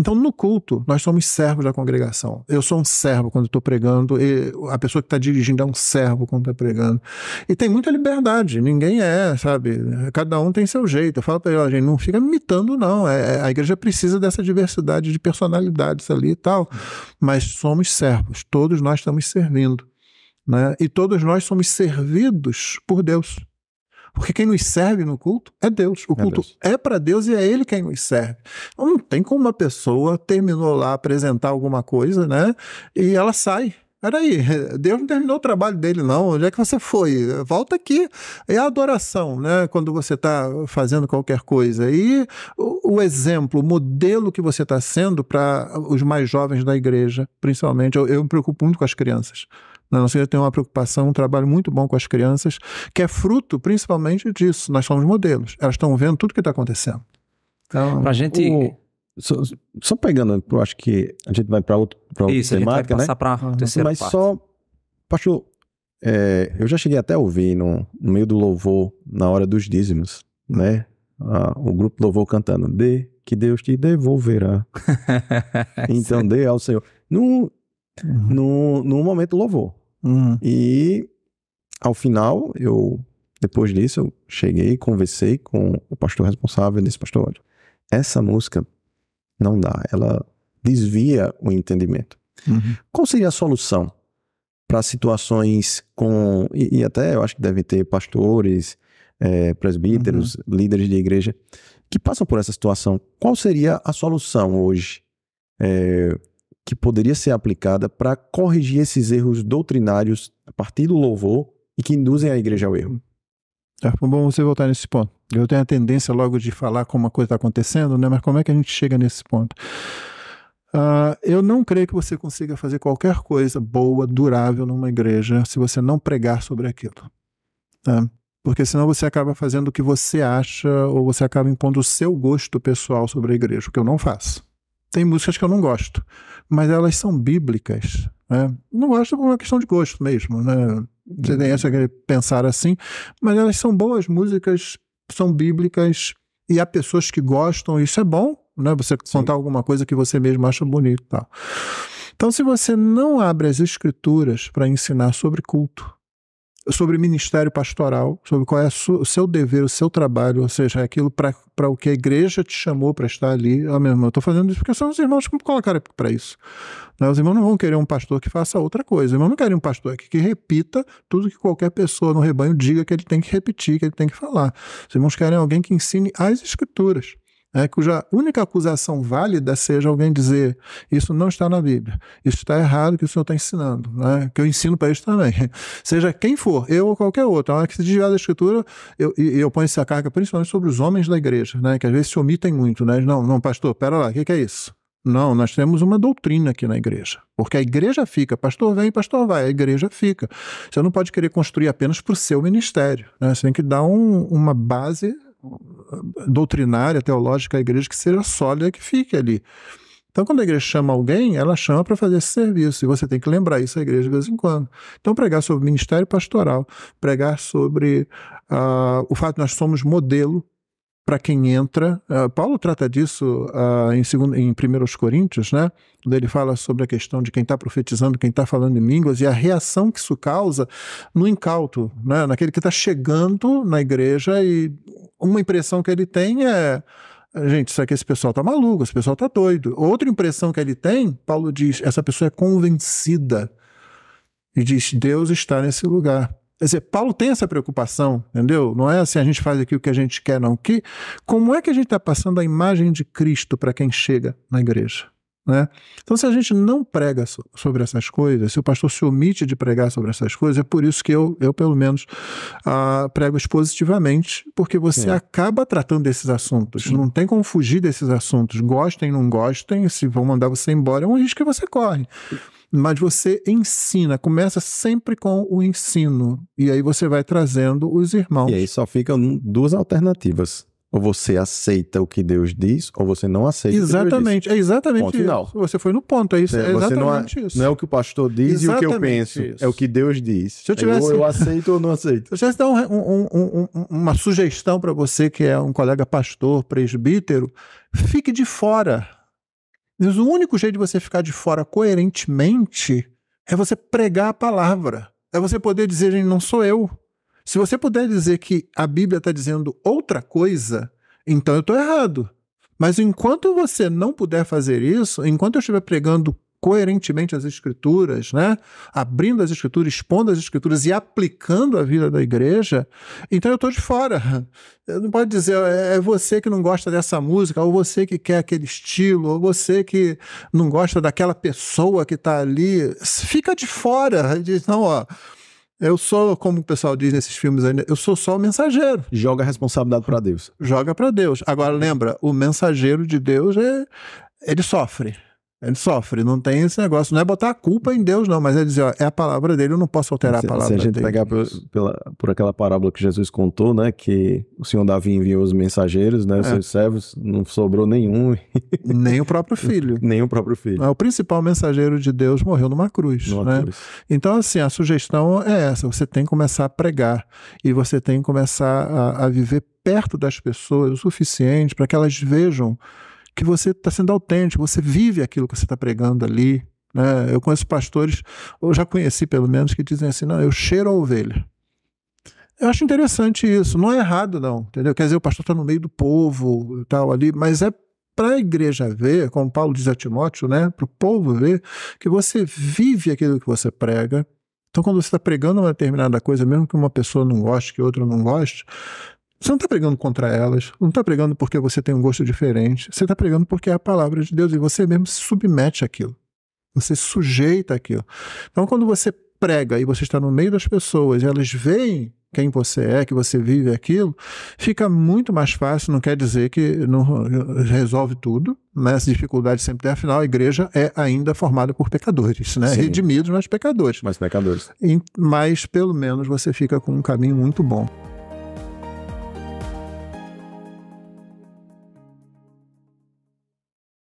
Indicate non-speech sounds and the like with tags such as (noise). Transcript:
Então, no culto, nós somos servos da congregação. Eu sou um servo quando estou pregando, a pessoa que está dirigindo é um servo quando está pregando. E tem muita liberdade, ninguém é, sabe? Cada um tem seu jeito. Eu falo para ele, gente, não fica imitando, não. É, é, a igreja precisa dessa diversidade de personalidades ali e tal. Mas somos servos, todos nós estamos servindo. Né? E todos nós somos servidos por Deus. Porque quem nos serve no culto é Deus. O é culto é, é para Deus e é Ele quem nos serve. Então, não tem como uma pessoa terminou lá apresentar alguma coisa, né? E ela sai. Peraí, (laughs) Deus não terminou o trabalho dele, não. Onde é que você foi? Volta aqui. É a adoração, né? Quando você está fazendo qualquer coisa. E o, o exemplo, o modelo que você está sendo para os mais jovens da igreja, principalmente. Eu, eu me preocupo muito com as crianças. Na né? Nossa tem uma preocupação, um trabalho muito bom com as crianças, que é fruto principalmente disso. Nós somos modelos. Elas estão vendo tudo que está acontecendo. Então, para a gente. O... Só, só, pegando, eu acho que a gente vai para outra Isso, temática, a gente vai né? passar né? para terceira Mas parte. só, pastor, é, eu já cheguei até a ouvir no, no, meio do louvor, na hora dos dízimos, né? Ah, o grupo louvor cantando, dê, que Deus te devolverá. (laughs) então dê ao Senhor. No, no, no momento louvor. Uhum. E ao final, eu depois disso, eu cheguei, conversei com o pastor responsável desse pastor, olha, essa música não dá, ela desvia o entendimento. Uhum. Qual seria a solução para situações com e, e, até eu acho que deve ter pastores, é, presbíteros, uhum. líderes de igreja que passam por essa situação. Qual seria a solução hoje? É, que poderia ser aplicada para corrigir esses erros doutrinários a partir do louvor e que induzem a igreja ao erro. É bom você voltar nesse ponto. Eu tenho a tendência logo de falar como uma coisa está acontecendo, né? mas como é que a gente chega nesse ponto? Uh, eu não creio que você consiga fazer qualquer coisa boa, durável numa igreja se você não pregar sobre aquilo. Né? Porque senão você acaba fazendo o que você acha ou você acaba impondo o seu gosto pessoal sobre a igreja, o que eu não faço tem músicas que eu não gosto, mas elas são bíblicas. Né? Não gosto por uma questão de gosto mesmo, né? Você tem essa que é pensar assim, mas elas são boas músicas, são bíblicas e há pessoas que gostam, isso é bom, né? Você contar alguma coisa que você mesmo acha bonito, tal. Então, se você não abre as escrituras para ensinar sobre culto, sobre ministério pastoral, sobre qual é o seu dever, o seu trabalho, ou seja, é aquilo para o que a igreja te chamou para estar ali. Ah, meu irmão, eu estou fazendo isso porque são os irmãos que me colocaram para isso. Né? Os irmãos não vão querer um pastor que faça outra coisa. Os irmãos não querem um pastor que, que repita tudo que qualquer pessoa no rebanho diga que ele tem que repetir, que ele tem que falar. Os irmãos querem alguém que ensine as escrituras é, cuja única acusação válida seja alguém dizer isso não está na Bíblia, isso está errado que o senhor está ensinando, né? que eu ensino para isso também. (laughs) Seja quem for, eu ou qualquer outro, a hora que se desviar da Escritura, eu, e eu ponho essa carga principalmente sobre os homens da igreja, né? que às vezes se omitem muito. Né? Não, não, pastor, pera lá, o que, que é isso? Não, nós temos uma doutrina aqui na igreja. Porque a igreja fica, pastor vem, pastor vai, a igreja fica. Você não pode querer construir apenas para o seu ministério. Né? Você tem que dar um, uma base doutrinária, teológica da igreja que seja sólida, que fique ali. Então, quando a igreja chama alguém, ela chama para fazer esse serviço, e você tem que lembrar isso à igreja de vez em quando. Então, pregar sobre ministério pastoral, pregar sobre uh, o fato de nós somos modelo para quem entra. Uh, Paulo trata disso uh, em, segundo, em 1 Coríntios, né? quando ele fala sobre a questão de quem está profetizando, quem está falando em línguas e a reação que isso causa no incauto, né? naquele que está chegando na igreja e uma impressão que ele tem é. Gente, isso aqui esse pessoal tá maluco, esse pessoal tá doido. Outra impressão que ele tem, Paulo diz, essa pessoa é convencida e diz: Deus está nesse lugar. Quer dizer, Paulo tem essa preocupação, entendeu? Não é assim, a gente faz aqui o que a gente quer, não. Que, como é que a gente está passando a imagem de Cristo para quem chega na igreja? Né? Então, se a gente não prega so, sobre essas coisas, se o pastor se omite de pregar sobre essas coisas, é por isso que eu, eu pelo menos, ah, prego expositivamente, porque você é. acaba tratando desses assuntos. Sim. Não tem como fugir desses assuntos. Gostem, não gostem, se vão mandar você embora, é um risco que você corre. Mas você ensina, começa sempre com o ensino. E aí você vai trazendo os irmãos. E aí só ficam duas alternativas ou você aceita o que Deus diz, ou você não aceita exatamente, o que Deus diz. É exatamente ponto isso. Final. Você foi no ponto, é isso. É, é, é- exatamente não, isso. Não é o que o pastor diz exatamente e o que eu penso. Isso. É o que Deus diz. Se eu tivesse... Ou eu aceito ou não aceito. (laughs) Se eu tivesse dar um, um, um, uma sugestão para você, que é um colega pastor, presbítero, fique de fora. Mas o único jeito de você ficar de fora coerentemente é você pregar a palavra. É você poder dizer, gente, não sou eu. Se você puder dizer que a Bíblia está dizendo outra coisa, então eu estou errado. Mas enquanto você não puder fazer isso, enquanto eu estiver pregando coerentemente as escrituras, né? abrindo as escrituras, expondo as escrituras e aplicando a vida da igreja, então eu estou de fora. Eu não pode dizer, é, é você que não gosta dessa música, ou você que quer aquele estilo, ou você que não gosta daquela pessoa que está ali. Fica de fora. Diz, não, ó, eu sou, como o pessoal diz nesses filmes ainda, né, eu sou só o mensageiro. Joga a responsabilidade para Deus. Joga para Deus. Agora lembra, o mensageiro de Deus é ele sofre. Ele sofre, não tem esse negócio. Não é botar a culpa em Deus, não, mas é dizer, ó, é a palavra dele, eu não posso alterar se, a palavra dele. Se a gente dele. pegar por, pela, por aquela parábola que Jesus contou, né, que o Senhor Davi enviou os mensageiros, né, os é. seus servos, não sobrou nenhum. (laughs) Nem o próprio (laughs) filho. Nem o próprio filho. O principal mensageiro de Deus morreu numa cruz, numa né? Cruz. Então, assim, a sugestão é essa, você tem que começar a pregar e você tem que começar a, a viver perto das pessoas o suficiente para que elas vejam que você está sendo autêntico, você vive aquilo que você está pregando ali. Né? Eu conheço pastores, ou já conheci pelo menos, que dizem assim: não, eu cheiro a ovelha. Eu acho interessante isso, não é errado, não, entendeu? Quer dizer, o pastor está no meio do povo e tal ali, mas é para a igreja ver, como Paulo diz a Timóteo, né? Para o povo ver, que você vive aquilo que você prega. Então, quando você está pregando uma determinada coisa, mesmo que uma pessoa não goste, que outra não goste, você não está pregando contra elas, não está pregando porque você tem um gosto diferente, você está pregando porque é a palavra de Deus e você mesmo se submete àquilo, você sujeita àquilo. Então, quando você prega e você está no meio das pessoas e elas veem quem você é, que você vive aquilo, fica muito mais fácil. Não quer dizer que não resolve tudo, né? Essa dificuldade sempre tem. Afinal, a igreja é ainda formada por pecadores, né? Redimidos, mas pecadores. Mas pecadores. E, mas pelo menos você fica com um caminho muito bom.